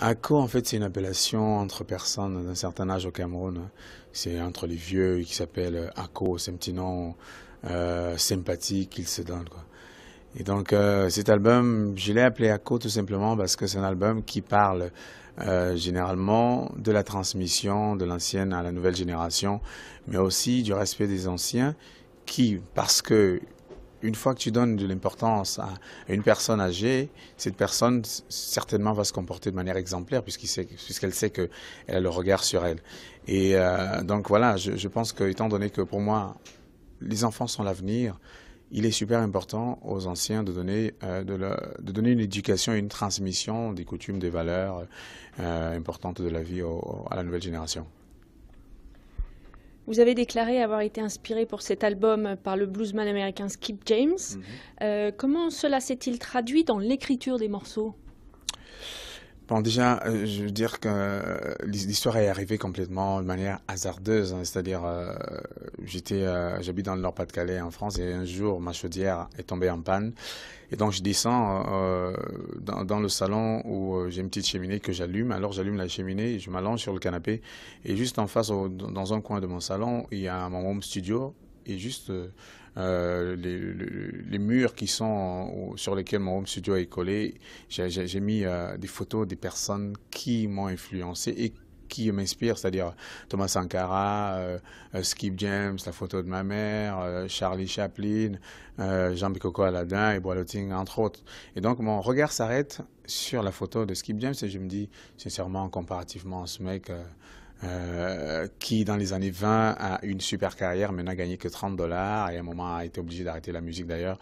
Ako, en fait, c'est une appellation entre personnes d'un certain âge au Cameroun. C'est entre les vieux qui s'appellent euh, Ako, c'est un petit nom euh, sympathique qu'ils se donnent. Et donc, euh, cet album, je l'ai appelé Ako tout simplement parce que c'est un album qui parle généralement de la transmission de l'ancienne à la nouvelle génération, mais aussi du respect des anciens qui, parce que une fois que tu donnes de l'importance à une personne âgée, cette personne certainement va se comporter de manière exemplaire puisqu'elle sait qu'elle a le regard sur elle. Et euh, donc voilà, je, pense que étant donné que pour moi, les enfants sont l'avenir, il est super important aux anciens de donner, euh, une éducation et une transmission des coutumes, des valeurs euh, importantes de la vie à la nouvelle génération. Vous avez déclaré avoir été inspiré pour cet album par le bluesman américain Skip James. Mhm. Euh, comment cela s'est-il traduit dans l'écriture des morceaux Bon, déjà, euh, je veux dire que euh, l'histoire est arrivée complètement de manière hasardeuse. Hein. C'est-à-dire, euh, j'habite dans le Nord-Pas-de-Calais en France et un jour, ma chaudière est tombée en panne. Et donc, je descends dans, le salon où j'ai une petite cheminée que j'allume. Alors, j'allume la cheminée, je m'allonge sur le canapé et juste en face, dans un coin de mon salon, il y a mon home studio et juste euh, euh, les, murs qui sont sur lesquels mon home studio est collé, j'ai mis euh, des photos des personnes qui m'ont influencé et qui m'inspirent, c'est-à-dire Thomas Sankara, Skip James, la photo de ma mère, Charlie Chaplin, Jean Bicocco Aladin et Boileting, entre autres. Et donc mon regard s'arrête sur la photo de Skip James et je me dis sincèrement, comparativement, ce mec euh, qui dans les années 20 a une super carrière, mais n'a gagné que 30 dollars et à un moment a été obligé d'arrêter la musique d'ailleurs.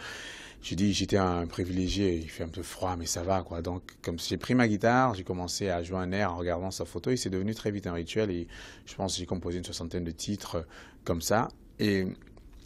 J'ai dit, j'étais un privilégié, il fait un peu froid, mais ça va, quoi. Donc, comme j'ai pris ma guitare, j'ai commencé à jouer un air en regardant sa photo et c'est devenu très vite un rituel et je pense j'ai composé une soixantaine de titres euh, comme ça. Et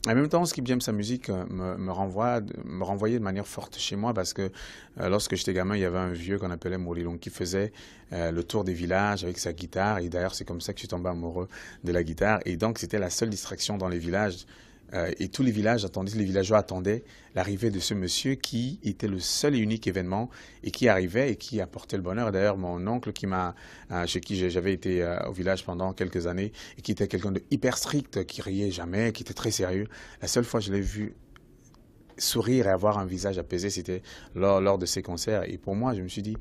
en même temps, Skip James, sa musique euh, me, renvoie, me renvoyait de manière forte chez moi parce que euh, lorsque j'étais gamin, il y avait un vieux qu'on appelait Long qui faisait euh, le tour des villages avec sa guitare. Et d'ailleurs, c'est comme ça que je suis tombé amoureux de la guitare. Et donc, c'était la seule distraction dans les villages. Euh, et tous les villages attendaient, les villageois attendaient l'arrivée de ce monsieur qui était le seul et unique événement et qui arrivait et qui apportait le bonheur. D'ailleurs, mon oncle qui m'a, euh, chez qui j'avais été euh, au village pendant quelques années et qui était quelqu'un de hyper strict, qui riait jamais, qui était très sérieux. La seule fois que je l'ai vu sourire et avoir un visage apaisé, c'était lors, lors de ses concerts. Et pour moi, je me suis dit,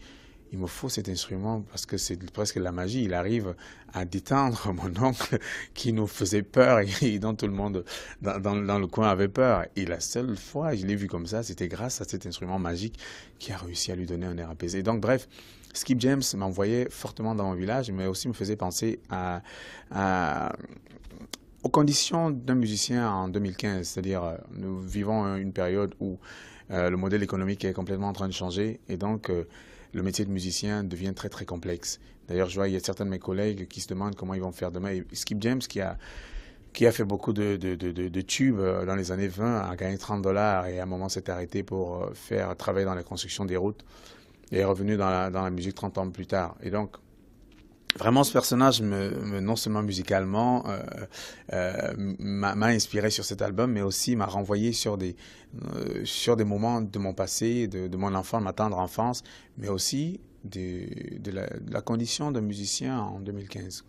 il me faut cet instrument parce que c'est presque la magie. Il arrive à détendre mon oncle qui nous faisait peur et dont tout le monde dans, le coin avait peur. Et la seule fois, je l'ai vu comme ça, c'était grâce à cet instrument magique qui a réussi à lui donner un air apaisé. Donc bref, Skip James m'envoyait fortement dans mon village, mais aussi me faisait penser aux conditions d'un musicien en 2015. C'est-à-dire, euh, nous vivons une période où euh, le modèle économique est complètement en train de changer et donc euh, le métier de musicien devient très très complexe. D'ailleurs, je vois, il y a certains de mes collègues qui se demandent comment ils vont faire demain. Skip James, qui a, fait beaucoup de, de, tubes euh, dans les années 20, a gagné 30 dollars et à un moment s'est arrêté pour faire travailler dans la construction des routes et est revenu dans la, dans la musique 30 ans plus tard. Et donc, Vraiment, ce personnage, me, non seulement musicalement, euh, euh, m'a inspiré sur cet album, mais aussi m'a renvoyé sur des, euh, moments de mon passé, de, mon enfant, de ma tendre enfance, mais aussi de, la, de la condition d'un musicien en 2015.